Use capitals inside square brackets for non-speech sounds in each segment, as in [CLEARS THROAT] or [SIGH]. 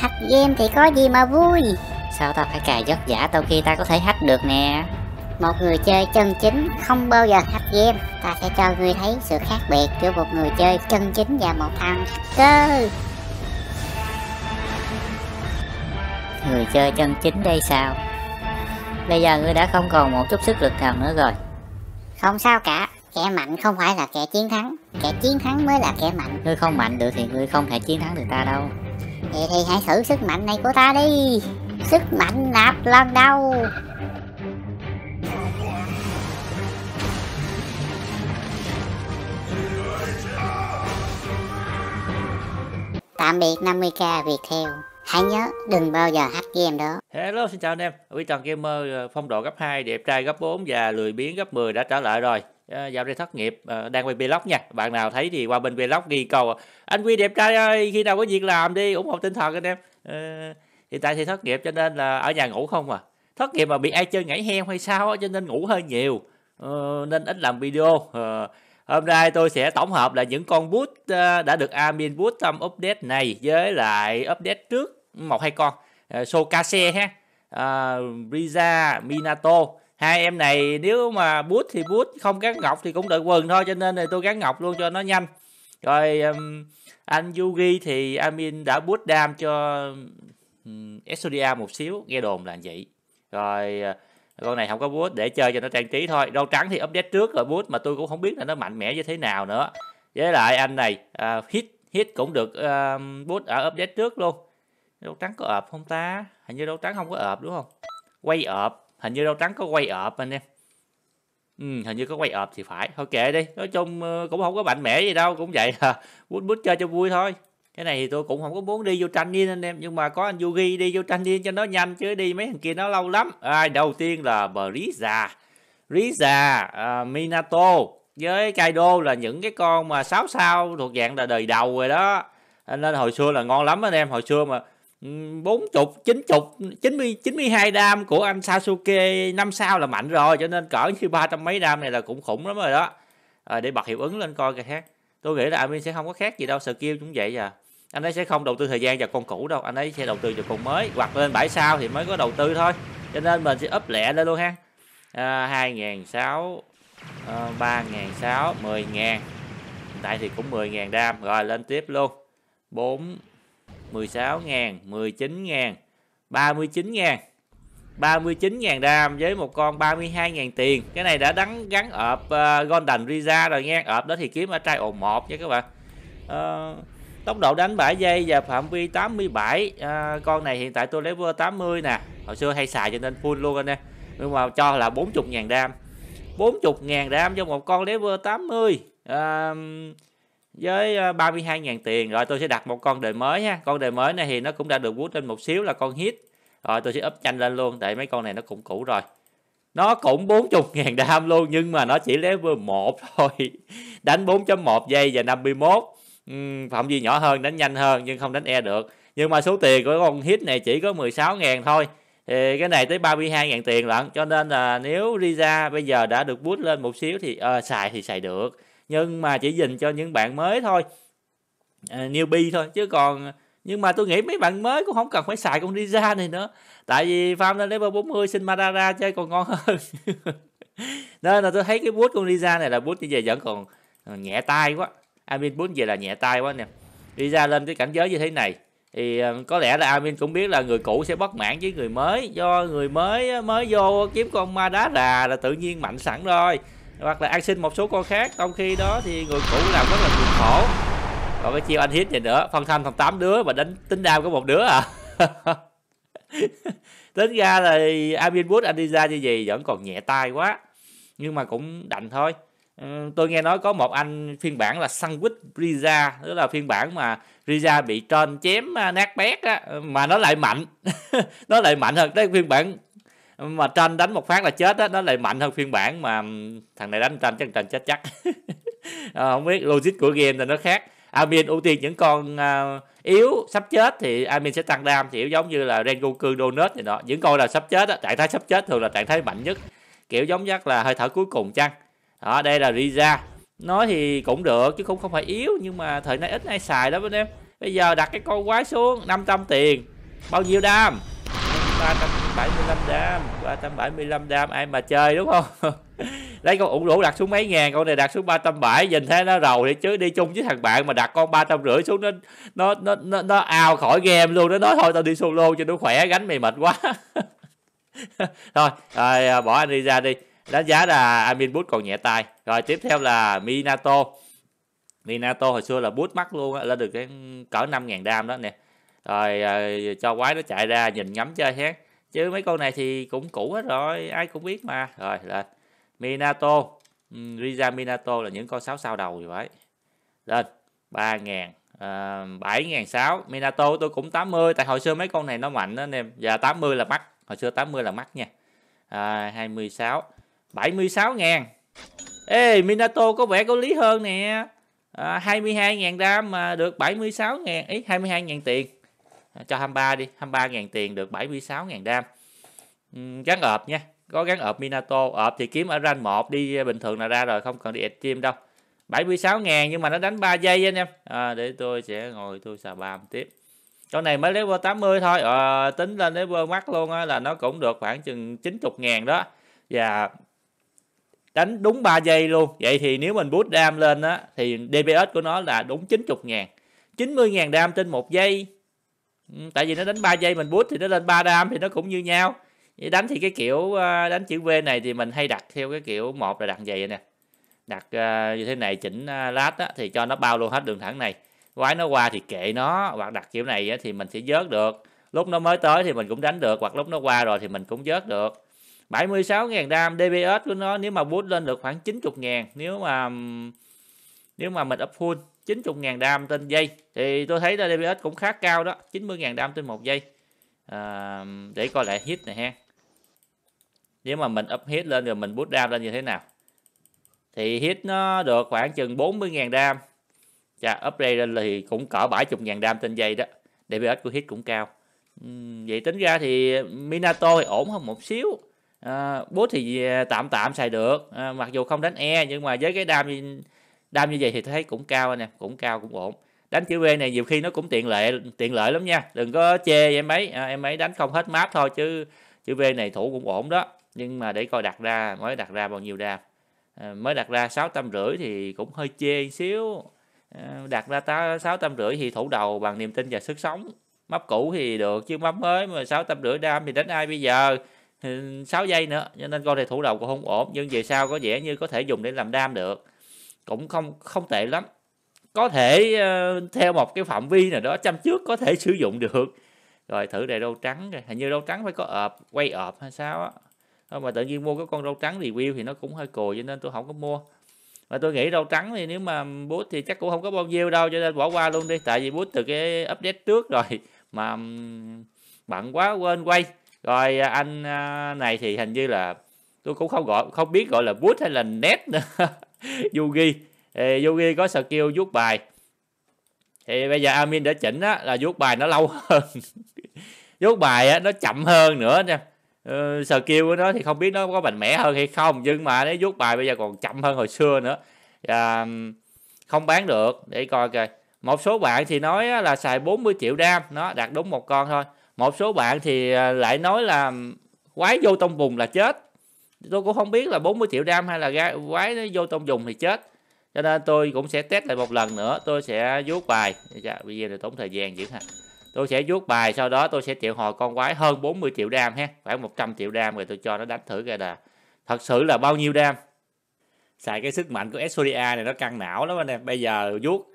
Hack game thì có gì mà vui Sao ta phải cài giấc giả tao khi ta có thể hack được nè Một người chơi chân chính không bao giờ hack game Ta sẽ cho người thấy sự khác biệt giữa một người chơi chân chính và một thằng hacker Người chơi chân chính đây sao Bây giờ ngươi đã không còn một chút sức lực nào nữa rồi Không sao cả Kẻ mạnh không phải là kẻ chiến thắng Kẻ chiến thắng mới là kẻ mạnh Ngươi không mạnh được thì ngươi không thể chiến thắng được ta đâu Vậy thì hãy thử sức mạnh này của ta đi Sức mạnh nạp lần đầu Tạm biệt 50k Việt theo Hãy nhớ đừng bao giờ hack game đó Hello xin chào anh em Quý toàn gamer ờ, phong độ gấp 2, đẹp trai gấp 4 và lười biếng gấp 10 đã trở lại rồi Ờ, dạo đây thất nghiệp ờ, đang quay vlog nha bạn nào thấy thì qua bên vlog ghi câu anh quy đẹp trai ơi khi nào có việc làm đi ủng hộ tinh thần anh em à, hiện tại thì thất nghiệp cho nên là ở nhà ngủ không à thất nghiệp mà bị ai chơi ngãy heo hay sao cho nên ngủ hơi nhiều ờ, nên ít làm video ờ, hôm nay tôi sẽ tổng hợp là những con bút đã được admin bút tâm update này với lại update trước một hai con uh, Sokase ha uh, Risa Minato hai em này nếu mà bút thì bút không gắn ngọc thì cũng đợi quần thôi cho nên là tôi gắn ngọc luôn cho nó nhanh rồi um, anh Yugi thì Amin đã bút đam cho um, Exodia một xíu nghe đồn là vậy rồi uh, con này không có bút để chơi cho nó trang trí thôi đâu trắng thì update trước rồi bút mà tôi cũng không biết là nó mạnh mẽ như thế nào nữa với lại anh này uh, hit hit cũng được uh, bút ở update trước luôn đâu trắng có ợp không ta hình như đâu trắng không có ợp đúng không quay ợp hình như rau trắng có quay ợp anh em ừ, hình như có quay ợp thì phải thôi kệ đi nói chung ờ, cũng không có mạnh mẽ gì đâu cũng vậy là [LAUGHS] bút bút chơi cho vui thôi cái này thì tôi cũng không có muốn đi vô tranh đi anh em nhưng mà có anh Yugi đi vô tranh đi cho nó nhanh chứ đi mấy thằng kia nó lâu lắm à, đầu tiên là Briza Riza, uh, à, Minato với Kaido là những cái con mà sáu sao thuộc dạng là đời đầu rồi đó nên hồi xưa là ngon lắm anh em hồi xưa mà bốn chục chín chục chín mươi chín mươi hai đam của anh Sasuke năm sao là mạnh rồi cho nên cỡ như ba trăm mấy đam này là cũng khủng lắm rồi đó à, để bật hiệu ứng lên coi cái khác tôi nghĩ là Amin sẽ không có khác gì đâu skill cũng vậy à anh ấy sẽ không đầu tư thời gian vào con cũ đâu anh ấy sẽ đầu tư vào con mới hoặc lên bãi sao thì mới có đầu tư thôi cho nên mình sẽ úp lẹ lên luôn ha à, 2 ngàn 6 à, 3 ngàn 6 tại thì cũng 10 ngàn đam rồi lên tiếp luôn 4 16 ngàn 19 ngàn 39 ngàn 39 ngàn đam với một con 32 ngàn tiền cái này đã đắn gắn ợp uh, Golden Risa rồi nha ợp đó thì kiếm ở trai ồn 1 nha các bạn uh, tốc độ đánh 7 giây và phạm vi 87 à, ờ, con này hiện tại tôi level 80 nè hồi xưa hay xài cho nên full luôn anh em nhưng mà cho là 40.000 đam 40 ngàn đam cho một con level 80 à, với 32.000 ờ, tiền rồi tôi sẽ đặt một con đời mới ha con đời mới này thì nó cũng đã được boost lên một xíu là con hit rồi tôi sẽ up nhanh lên luôn tại mấy con này nó cũng cũ rồi nó cũng 40.000 đam luôn nhưng mà nó chỉ level 1 [LAUGHS] thôi đánh 4.1 giây và 51 uhm, phạm vi nhỏ hơn đánh nhanh hơn nhưng không đánh e được nhưng mà số tiền của con hit này chỉ có 16.000 thôi thì cái này tới 32.000 tiền lận cho nên là nếu Riza bây giờ đã được boost lên một xíu thì à, xài thì xài được nhưng mà chỉ dành cho những bạn mới thôi à, newbie thôi chứ còn nhưng mà tôi nghĩ mấy bạn mới cũng không cần phải xài con Riza này nữa tại vì farm lên level 40 xin Madara chơi còn ngon hơn [LAUGHS] nên là tôi thấy cái bút con Riza này là bút như vậy vẫn còn à, nhẹ tay quá Amin bút về là nhẹ tay quá nè Riza lên cái cảnh giới như thế này thì à, có lẽ là Amin cũng biết là người cũ sẽ bất mãn với người mới do người mới mới vô kiếm con Madara là tự nhiên mạnh sẵn rồi hoặc là ăn xin một số con khác trong khi đó thì người cũ làm rất là cực khổ còn cái chiêu anh hit gì nữa phân thanh thằng tám đứa mà đánh tính đam có một đứa à [LAUGHS] tính ra là Amin Wood anh đi ra như gì vẫn còn nhẹ tay quá nhưng mà cũng đành thôi ừ, tôi nghe nói có một anh phiên bản là sandwich Riza tức là phiên bản mà Riza bị trên chém à, nát bét á mà nó lại mạnh [LAUGHS] nó lại mạnh hơn cái phiên bản mà tranh đánh một phát là chết á nó lại mạnh hơn phiên bản mà thằng này đánh tranh chắc tranh chết chắc à, [LAUGHS] không biết logic của game là nó khác admin ưu tiên những con uh, yếu sắp chết thì admin sẽ tăng đam kiểu giống như là rengoku donut gì đó những con là sắp chết á trạng thái sắp chết thường là trạng thái mạnh nhất kiểu giống chắc là hơi thở cuối cùng chăng đó đây là Riza nói thì cũng được chứ cũng không phải yếu nhưng mà thời nay ít ai xài lắm anh em bây giờ đặt cái con quái xuống 500 tiền bao nhiêu đam 300 75 đam 375 đam ai mà chơi đúng không [LAUGHS] lấy con ủng rũ đặt xuống mấy ngàn con này đặt xuống 370 nhìn thấy nó rầu thì chứ đi chung với thằng bạn mà đặt con rưỡi xuống nó nó nó nó, nó ao khỏi game luôn nó nói thôi tao đi solo cho nó khỏe gánh mày mệt quá [LAUGHS] thôi rồi, à, bỏ anh đi ra đi đánh giá là Amin Bút còn nhẹ tay rồi tiếp theo là Minato Minato hồi xưa là bút mắt luôn là được cái cỡ 5.000 đam đó nè rồi, à, cho quái nó chạy ra nhìn ngắm chơi hết chứ mấy con này thì cũng cũ hết rồi ai cũng biết mà rồi lên Minato ừ, Riza Minato là những con sáu sao đầu rồi vậy lên ba ngàn ờ, bảy ngàn sáu Minato tôi cũng 80 tại hồi xưa mấy con này nó mạnh đó anh em và 80 là mắc hồi xưa 80 là mắc nha à, 26 76 ngàn Ê Minato có vẻ có lý hơn nè à, ờ, 22 ngàn đam mà được 76 ngàn ý 22 ngàn tiền Ờ, cho 23 đi 23.000 tiền được 76.000 đam gắn ợp nha có gắn ợp Minato ợp thì kiếm ở rank 1 đi ờ, bình thường là ra rồi không cần đi team đâu 76 ngàn nhưng mà nó đánh 3 giây anh em à, để tôi sẽ ngồi tôi xà bàm tiếp con này mới level 80 thôi à, tính lên level mắt luôn á, là nó cũng được khoảng chừng 90 ngàn đó và đánh đúng 3 giây luôn vậy thì nếu mình boost dam lên á, thì DPS của nó là đúng 90 ngàn 90 ngàn dam trên một giây Ừ, tại vì nó đánh 3 giây mình bút thì nó lên 3 đam thì nó cũng như nhau vậy đánh thì cái kiểu ờ, đánh chữ V này thì mình hay đặt theo cái kiểu một là đặt vậy nè đặt ờ, như thế này chỉnh ờ, lát á, thì cho nó bao luôn hết đường thẳng này quái nó qua thì kệ nó hoặc đặt kiểu này á, thì mình sẽ dớt được lúc nó mới tới thì mình cũng đánh được hoặc lúc nó qua rồi thì mình cũng dớt được 76.000 đam DPS của nó nếu mà boost lên được khoảng 90 ngàn nếu mà nếu mà mình up full 90.000 đam trên giây thì tôi thấy là DPS cũng khá cao đó 90.000 đam trên một giây à, để coi lại hit này ha nếu mà mình up hit lên rồi mình boost đam lên như thế nào thì hit nó được khoảng chừng 40.000 đam Chà, up đây lên thì cũng cỡ 70.000 đam trên giây đó DPS của hit cũng cao vậy tính ra thì Minato thì ổn hơn một xíu à, boost thì à, tạm tạm xài được à, mặc dù không đánh e nhưng mà với cái đam đâm như vậy thì thấy cũng cao nè cũng cao cũng ổn đánh chữ V này nhiều khi nó cũng tiện lợi, tiện lợi lắm nha đừng có chê em ấy à, em ấy đánh không hết map thôi chứ chữ V này thủ cũng ổn đó nhưng mà để coi đặt ra mới đặt ra bao nhiêu đam à, mới đặt ra sáu trăm rưỡi thì cũng hơi chê xíu à, đặt ra sáu trăm rưỡi thì thủ đầu bằng niềm tin và sức sống mắp cũ thì được chứ mắp mới mà sáu trăm rưỡi đam thì đánh ai bây giờ ừ, sáu giây nữa cho nên con này thủ đầu cũng không ổn nhưng về sau có vẻ như có thể dùng để làm đam được cũng không không tệ lắm có thể uh, theo một cái phạm vi nào đó chăm trước có thể [LAUGHS] sử dụng được rồi thử đầy râu trắng rồi hình như râu trắng phải có ợp quay ợp hay sao á ờ, mà tự nhiên mua cái con râu trắng review thì nó cũng hơi cùi cho nên tôi không có mua mà tôi nghĩ râu trắng thì nếu mà bút thì chắc cũng không có bao nhiêu đâu cho nên bỏ qua luôn đi tại vì bút từ cái update trước rồi [LAUGHS] mà bận quá quên quay rồi à, anh à, này thì hình như là tôi cũng không gọi không biết gọi là bút hay là net nữa [LAUGHS] [LAUGHS] Yugi thì Yugi có skill vuốt bài thì bây giờ Amin đã chỉnh á, là vuốt bài nó lâu hơn [LAUGHS] vuốt bài á, nó chậm hơn nữa nha uh, skill của nó thì không biết nó có mạnh mẽ hơn hay không nhưng mà nó vuốt bài bây giờ còn chậm hơn hồi xưa nữa à, không bán được để coi kìa. một số bạn thì nói là xài 40 triệu đam nó đặt đúng một con thôi một số bạn thì ờ, lại nói là quái vô tông vùng là chết tôi cũng không biết là 40 triệu ram hay là quái nó vô trong dùng thì chết cho nên tôi cũng sẽ test lại một lần nữa tôi sẽ vuốt bài dạ, giờ này tốn thời gian dữ ha tôi sẽ vuốt bài sau đó tôi sẽ triệu hồi con quái hơn 40 triệu đam ha khoảng 100 triệu đam rồi tôi cho nó đánh thử coi là thật sự là bao nhiêu đam xài cái sức mạnh của Exodia này nó căng não lắm anh em bây giờ vuốt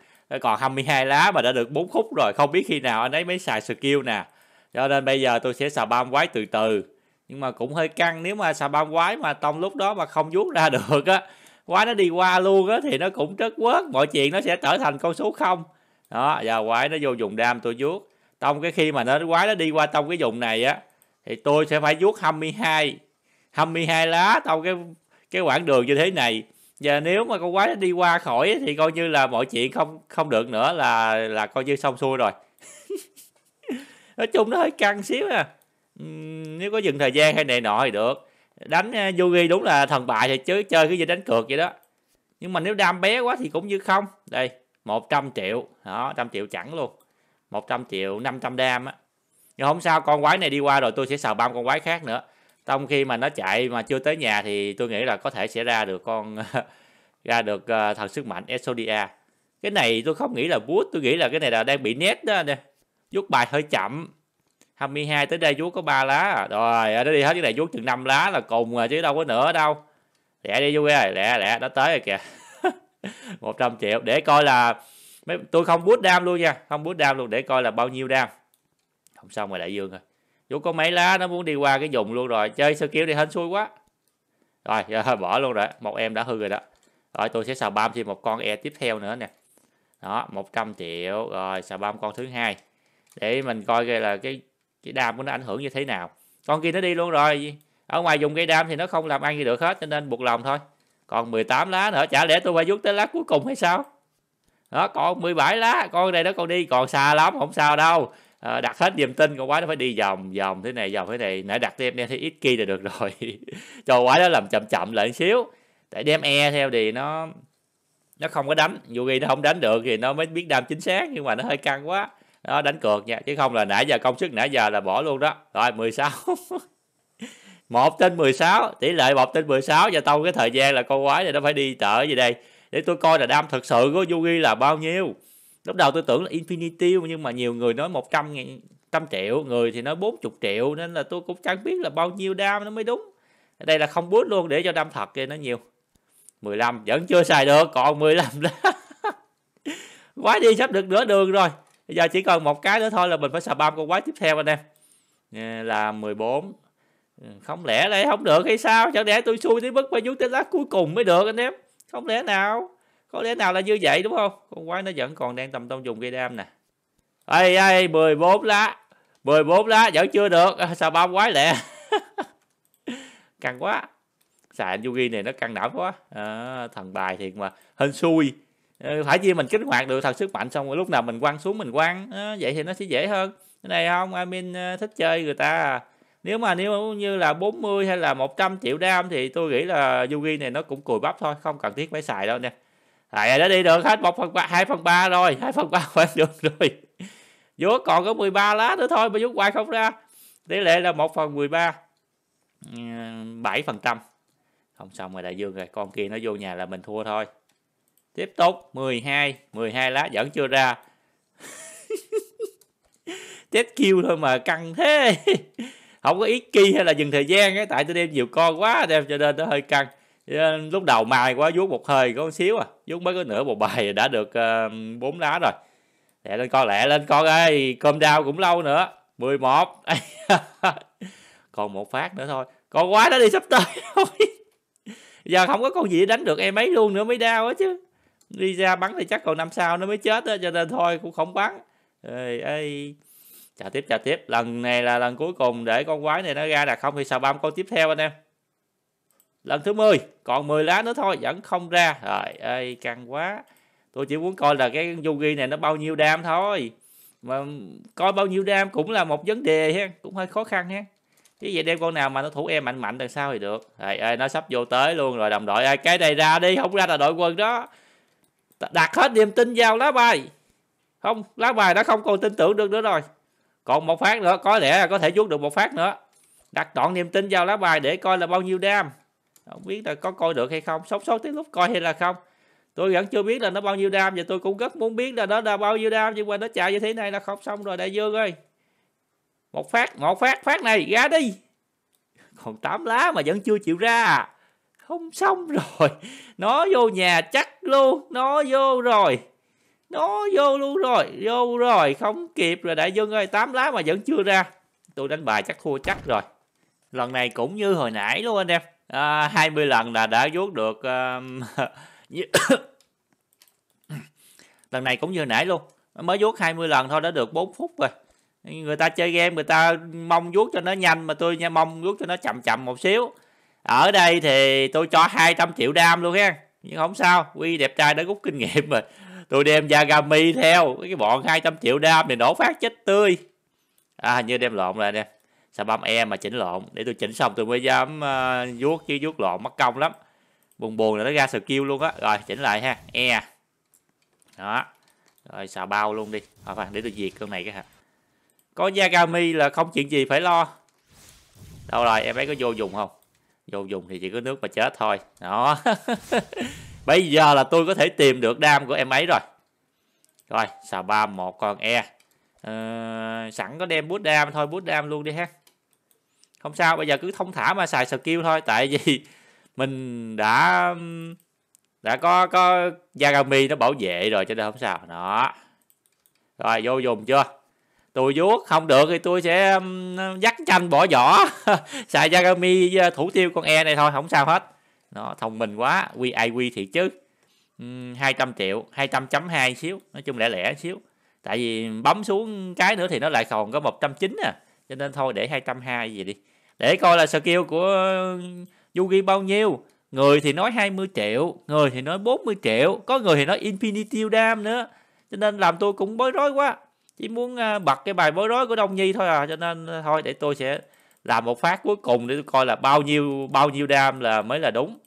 còn 22 lá mà đã được 4 khúc rồi không biết khi nào anh ấy mới xài skill nè cho nên bây giờ tôi sẽ xà bam quái từ từ nhưng mà cũng hơi căng nếu mà xà bam quái mà tông lúc đó mà không vuốt ra [LAUGHS] được á quái nó đi qua luôn á thì nó cũng rất quớt mọi chuyện nó sẽ trở thành con số không đó giờ quái nó vô dùng đam tôi vuốt tông cái khi mà nó quái nó đi qua trong cái dùng này á thì tôi sẽ phải vuốt 22 22 lá trong cái cái quãng đường như thế này giờ nếu mà con quái nó đi qua khỏi thì coi như là mọi chuyện không không được nữa là là coi như xong xuôi rồi [LAUGHS] nói chung nó hơi căng xíu à nếu có dừng thời gian hay này nọ thì được đánh ờ, Yugi đúng là thần bại thì chứ chơi cái gì đánh cược vậy đó nhưng mà nếu đam bé quá thì cũng như không đây 100 triệu đó trăm triệu chẳng luôn 100 triệu 500 đam á nhưng không sao con quái này đi qua rồi tôi sẽ sờ băm con quái khác nữa trong khi mà nó chạy mà chưa tới nhà thì tôi nghĩ là có thể sẽ ra được con [LAUGHS] ra được ờ, thần sức mạnh esodia cái này tôi không nghĩ là bút tôi nghĩ là cái này là đang bị nét đó nè rút bài hơi chậm 22 tới đây chú có 3 lá rồi ờ, nó đi hết cái này chú chừng 5 lá là cùng rồi chứ đâu có nữa đâu lẹ đi vui ơi lẹ lẹ nó tới rồi kìa 100 [LAUGHS] triệu để coi là mấy tôi không bút đam luôn nha không bút đam luôn để coi là bao nhiêu đam không xong rồi đại dương rồi chú có mấy lá nó muốn đi qua cái dùng luôn rồi chơi sơ kiếm đi hên xui quá rồi [LAUGHS] bỏ luôn rồi một em đã hư rồi đó rồi tôi sẽ xào bam thêm một con e tiếp theo nữa nè đó 100 triệu rồi xào bam con thứ hai để mình coi coi là cái cái đam của nó ảnh hưởng như thế nào con kia nó đi luôn rồi ở ngoài dùng cây đam thì nó không làm ăn gì được hết cho nên buộc lòng thôi còn 18 lá nữa chả lẽ tôi phải rút tới lá cuối cùng hay sao đó còn 17 lá con này nó còn đi còn xa lắm không sao đâu à, đặt hết niềm tin con quái nó phải đi vòng vòng thế này vòng thế này nãy đặt thêm đem thêm ít kia là được rồi [LAUGHS] cho quái nó làm chậm chậm lại một xíu tại đem e theo thì nó nó không có đánh dù gì nó không đánh được thì nó mới biết đam chính xác nhưng mà nó hơi căng quá đó đánh cược nha chứ không là nãy giờ công sức nãy giờ là bỏ luôn đó rồi 16 [LAUGHS] một trên 16 tỷ lệ một trên 16 và tông cái thời gian là con quái này nó phải đi tợ gì đây để tôi coi là đam thật sự của Yugi là bao nhiêu lúc đầu tôi tưởng là Infinity nhưng mà nhiều người nói 100 ngàn, trăm triệu người thì nói 40 triệu nên là tôi cũng chẳng biết là bao nhiêu đam nó mới đúng đây là không bút luôn để cho đam thật kia nó nhiều 15 vẫn chưa xài được còn 15 [LAUGHS] quá đi sắp được nửa đường rồi bây giờ chỉ còn một cái nữa thôi là mình phải sập bam con quái tiếp theo anh em là 14 ừ, không lẽ đây không được hay sao chẳng lẽ tôi xui tới mức mà vú tới lát cuối cùng mới được anh em không lẽ nào có lẽ nào là như vậy đúng không con quái nó vẫn còn đang tầm tông dùng gây đam nè ây ây 14 lá 14 lá vẫn chưa được xà bam quái lẹ [LAUGHS] căng quá xài anh Yugi này nó căng não quá à, thần bài thiệt mà hên xui Ừ, phải chi mình kích hoạt được thật sức mạnh xong rồi lúc nào mình quăng xuống mình quăng à, vậy thì nó sẽ dễ hơn cái này không admin ờ, thích chơi người ta à. nếu mà nếu như là 40 hay là 100 triệu đam thì tôi nghĩ là Yugi này nó cũng cùi bắp thôi không cần thiết phải xài đâu nè tại nó đi được hết một phần ba hai phần ba rồi hai phần ba phải [LAUGHS] được rồi vuốt còn có 13 lá nữa thôi mà vuốt hoài không ra tỷ lệ là một phần 13 7 ừ, phần trăm không xong rồi đại dương rồi con kia nó vô nhà là mình thua thôi tiếp tục 12 12 lá vẫn chưa ra [LAUGHS] chết kêu thôi mà căng thế [LAUGHS] không có ý kỳ hay là dừng thời gian cái tại tôi đem nhiều con quá đem cho nên nó hơi căng lúc đầu mài quá vuốt một hơi có một xíu à vuốt mới có nửa một bài đã được ờ, bốn uh, lá rồi lẹ lên con lẹ lên con ơi cơm đau cũng lâu nữa 11 [LAUGHS] còn một phát nữa thôi còn quá nó đi sắp tới thôi giờ không có con gì đánh được em ấy luôn nữa mới đau á chứ đi ra bắn thì chắc còn năm sau nó mới chết đó, cho nên thôi cũng không bắn ê, ê. chào tiếp chào tiếp lần này là lần cuối cùng để con quái này nó ra là không thì xà băm con tiếp theo anh em lần thứ 10 còn 10 lá nữa thôi vẫn không ra rồi ơi căng quá tôi chỉ muốn coi là cái Yugi này nó bao nhiêu đam thôi mà coi bao nhiêu đam cũng là một vấn đề ha cũng hơi khó khăn ha chứ vậy đem con nào mà nó thủ em mạnh mạnh đằng sau thì được rồi ơi nó sắp vô tới luôn rồi đồng đội ơi cái này ra đi không ra là đội quân đó đặt hết niềm tin vào lá bài không lá bài đã không còn tin tưởng được nữa rồi còn một phát nữa có lẽ là có thể vuốt được một phát nữa đặt trọn niềm tin vào lá bài để coi là bao nhiêu đam không biết là có coi được hay không sốt sốt tới lúc coi hay là không tôi vẫn chưa biết là nó bao nhiêu đam và tôi cũng rất muốn biết là nó là bao nhiêu đam nhưng mà nó chạy như thế này là không xong rồi đại dương ơi một phát một phát phát này ra đi còn tám lá mà vẫn chưa chịu ra không xong rồi [LAUGHS] nó vô nhà chắc luôn nó vô rồi nó vô luôn rồi vô rồi không kịp rồi đại dương ơi tám lá mà vẫn chưa ra tôi đánh bài chắc thua chắc rồi lần này cũng như hồi nãy luôn anh em à, 20 lần là đã vuốt được um, [LAUGHS] [COUGHS] lần này cũng như hồi nãy luôn mới vuốt 20 lần thôi đã được 4 phút rồi người ta chơi game người ta mong vuốt cho nó nhanh mà tôi nha mong vuốt cho nó chậm chậm một xíu ở đây thì tôi cho 200 triệu đam luôn ha nhưng không sao quy đẹp trai đã rút kinh nghiệm rồi tôi đem Yagami theo cái bọn 200 triệu đam này nổ phát chết tươi à như đem lộn lại nè sao bấm e mà chỉnh lộn để tôi chỉnh xong tôi mới dám uh, vuốt chứ vuốt lộn mất công lắm buồn buồn là nó ra skill luôn á rồi chỉnh lại ha e đó rồi xào bao luôn đi à, để tôi diệt con này cái hả có Yagami là không chuyện gì phải lo đâu rồi em ấy có vô dùng không vô dùng thì chỉ có nước mà chết thôi đó [LAUGHS] bây giờ là tôi có thể tìm được đam của em ấy rồi rồi xà ba một con e à, sẵn có đem bút đam thôi bút đam luôn đi ha không sao bây giờ cứ thông thả mà xài skill thôi tại vì [LAUGHS] mình đã đã có có Yagami nó bảo vệ rồi cho nên không sao đó rồi vô dùng chưa tôi vuốt không được thì tôi sẽ dắt chanh bỏ vỏ [LAUGHS] xài Yagami ờ, thủ tiêu con e này thôi không sao hết nó thông minh quá quy ai quy thiệt chứ 200 triệu 200.2 xíu nói chung lẻ lẻ xíu tại vì bấm xuống cái nữa thì nó lại còn có 190 à cho nên thôi để 202 gì đi để coi là skill của Yugi bao nhiêu người thì nói 20 triệu người thì nói 40 triệu có người thì nói infinity dam nữa cho nên làm tôi cũng bối rối quá chỉ muốn à, bật cái bài bối rối của Đông Nhi thôi à cho nên à, thôi để tôi sẽ làm một phát cuối cùng để tôi coi là bao nhiêu bao nhiêu đam là mới là đúng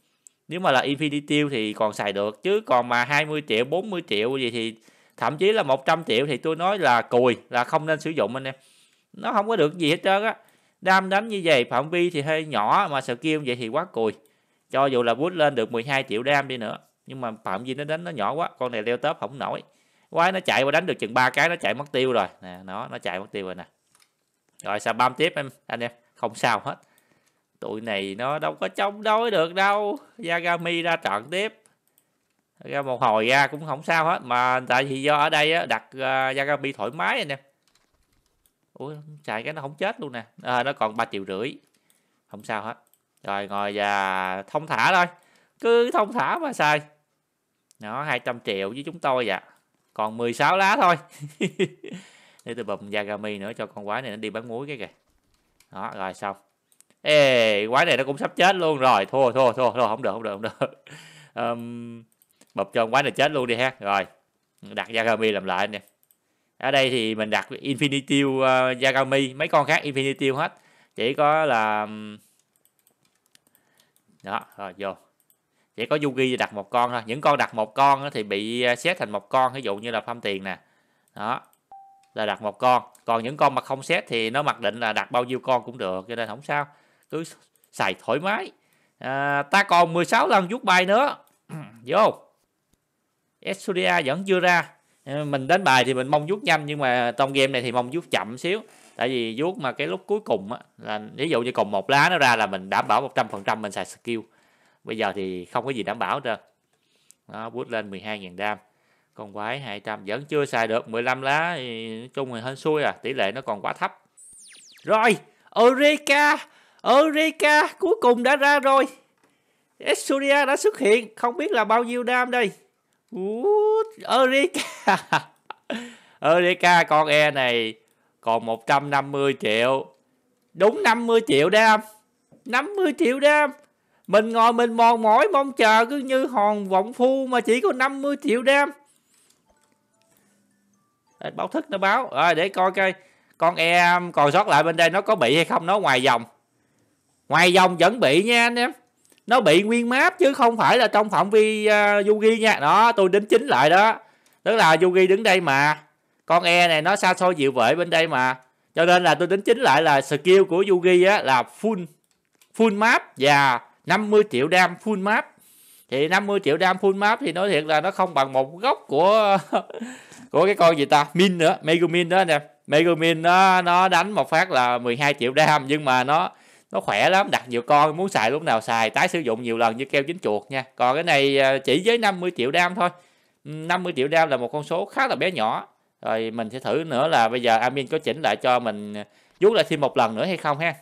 nếu mà là Infinity tiêu thì còn xài được chứ còn mà 20 triệu 40 triệu gì thì thậm chí là 100 triệu thì tôi nói là cùi là không nên sử dụng anh em nó không có được gì hết trơn á đam đánh như vậy phạm vi thì hơi nhỏ mà sợ kêu vậy thì quá cùi cho dù là boost lên được 12 triệu đam đi nữa nhưng mà phạm vi nó đánh nó nhỏ quá con này leo tớp không nổi quái nó chạy qua đánh được chừng ba cái nó chạy mất tiêu rồi nè nó nó chạy mất tiêu rồi nè rồi sao bam tiếp em anh em không sao hết tụi này nó đâu có chống đối được đâu Yagami ra trận tiếp ra một hồi ra cũng không sao hết mà tại vì do ở đây á, đặt uh, Yagami thoải mái anh em ui chạy cái nó không chết luôn nè à, nó còn ba triệu rưỡi không sao hết rồi ngồi và thông thả thôi cứ thông thả mà xài nó 200 triệu với chúng tôi dạ còn 16 lá thôi [LAUGHS] để tôi bùm Yagami nữa cho con quái này nó đi bán muối cái kìa đó rồi xong ê quái này nó cũng sắp chết luôn rồi thua thua thua thua không được không được không được um, [LAUGHS] bập cho con quái này chết luôn đi ha rồi đặt Yagami làm lại nè ở đây thì mình đặt Infinity uh, Yagami mấy con khác Infinity hết chỉ có là đó rồi vô chỉ có Yugi đặt một con thôi những con đặt một con thì bị à, xét thành một con ví dụ như là phong tiền nè đó là đặt một con còn những con mà không xét thì nó mặc định là đặt bao nhiêu con cũng được cho nên không sao cứ xài thoải mái à, ta còn 16 lần rút bài nữa [CLEARS THROAT] vô Exodia vẫn chưa ra à, mình đến bài thì mình mong rút nhanh nhưng mà trong game này thì mong rút chậm xíu tại vì rút mà cái lúc cuối cùng á là ví dụ như còn một lá nó ra là mình đảm bảo 100% mình xài skill bây giờ thì không có gì đảm bảo đâu nó bút lên 12.000 đam con quái 200 vẫn chưa xài được 15 lá thì nói chung thì hên xui à tỷ lệ nó còn quá thấp rồi Eureka Eureka cuối cùng đã ra rồi Exuria đã xuất hiện không biết là bao nhiêu đam đây Út, Eureka [LAUGHS] Eureka con e này còn 150 triệu đúng 50 triệu đam 50 triệu đam mình ngồi mình mòn mỏi mong chờ cứ như hòn vọng phu mà chỉ có 50 triệu đam. Để báo thức nó báo. Rồi để coi coi con em còn sót lại bên đây nó có bị hay không nó ngoài vòng. Ngoài vòng vẫn bị nha anh em. Nó bị nguyên map chứ không phải là trong phạm vi uh, Yugi nha. Đó, tôi đính chính lại đó. Tức là Yugi đứng đây mà. Con e này nó xa xôi dịu vệ bên đây mà. Cho nên là tôi đính chính lại là skill của Yugi á là full full map và 50 triệu dam full map thì 50 triệu dam full map thì nói thiệt là nó không bằng một góc của [LAUGHS] của cái con gì ta min nữa megumin đó nè megumin nó nó đánh một phát là 12 triệu dam nhưng mà nó nó khỏe lắm đặt nhiều con muốn xài lúc nào xài tái sử dụng nhiều lần như keo dính chuột nha còn cái này ờ, chỉ với 50 triệu dam thôi 50 ừ, triệu dam là một con số khá là bé nhỏ rồi mình sẽ thử nữa là bây giờ admin có chỉnh lại cho mình rút ờ, lại thêm một lần nữa hay không ha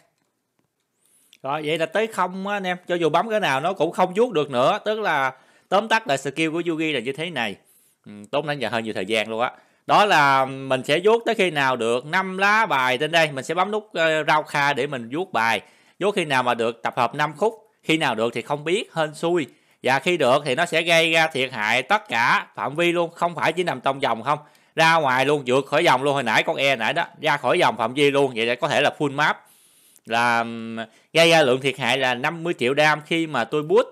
rồi vậy là tới không anh em, cho dù bấm cái nào nó cũng không vuốt được nữa, tức là tóm tắt lại skill của Yugi là như thế này. Ừ, tốn đánh giờ hơi nhiều thời gian luôn á. Đó. đó là mình sẽ vuốt tới khi nào được 5 lá bài trên đây, mình sẽ bấm nút uh, ờ, rau kha để mình vuốt bài. Vuốt khi nào mà được tập hợp 5 khúc, khi nào được thì không biết, hên xui. Và khi được thì nó sẽ gây ra thiệt hại tất cả phạm vi luôn, không phải chỉ nằm trong vòng không. Ra ngoài luôn, vượt khỏi vòng luôn, hồi nãy con e nãy đó, ra khỏi vòng phạm vi luôn, vậy là có thể là full map là gây ra lượng thiệt hại là 50 triệu đam khi mà tôi boot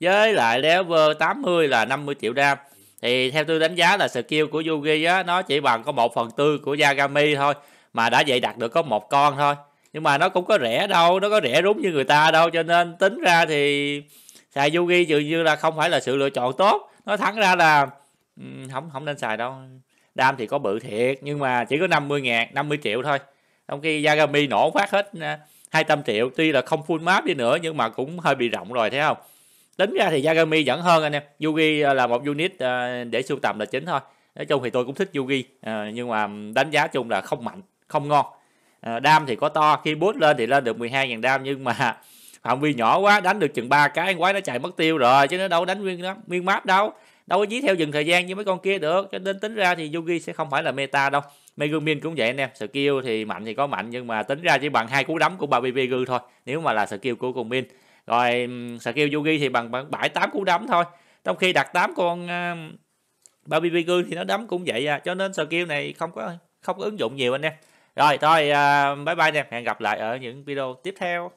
với lại level 80 là 50 triệu đam thì theo tôi đánh giá là skill của Yugi á nó chỉ bằng có 1 phần tư của Yagami thôi mà đã vậy đặt được có một con thôi nhưng mà nó cũng có rẻ đâu nó có rẻ đúng như người ta đâu cho nên tính ra thì xài Yugi dường như là không phải là sự lựa chọn tốt nó thắng ra là không không nên xài đâu đam thì có bự thiệt nhưng mà chỉ có 50 ngàn 50 triệu thôi trong khi Yagami nổ phát hết à, 200 triệu tuy là không full map đi nữa nhưng mà cũng hơi bị rộng rồi thấy không tính ra thì Yagami vẫn hơn anh em Yugi ờ, là một unit ờ, để sưu tầm là chính thôi nói chung thì tôi cũng thích Yugi ờ, nhưng mà đánh giá chung là không mạnh không ngon à, đam thì có to khi boost lên thì lên được 12.000 đam nhưng mà [LAUGHS] phạm vi nhỏ quá đánh được chừng ba cái quái nó chạy mất tiêu rồi chứ nó đâu đánh nguyên đó, nguyên map đâu đâu có dí theo dừng thời gian như mấy con kia được cho nên tính ra thì Yugi sẽ không phải là meta đâu Megumin cũng vậy anh em skill thì mạnh thì có mạnh nhưng mà tính ra chỉ bằng hai cú đấm của ba BB thôi nếu mà là skill của cùng Min rồi skill Yugi thì bằng bằng bảy tám cú đấm thôi trong khi đặt 8 con uh, ba BB thì nó đấm cũng vậy à cho nên skill này không có không có ứng dụng nhiều anh em rồi thôi uh, bye bye anh hẹn gặp lại ở những video tiếp theo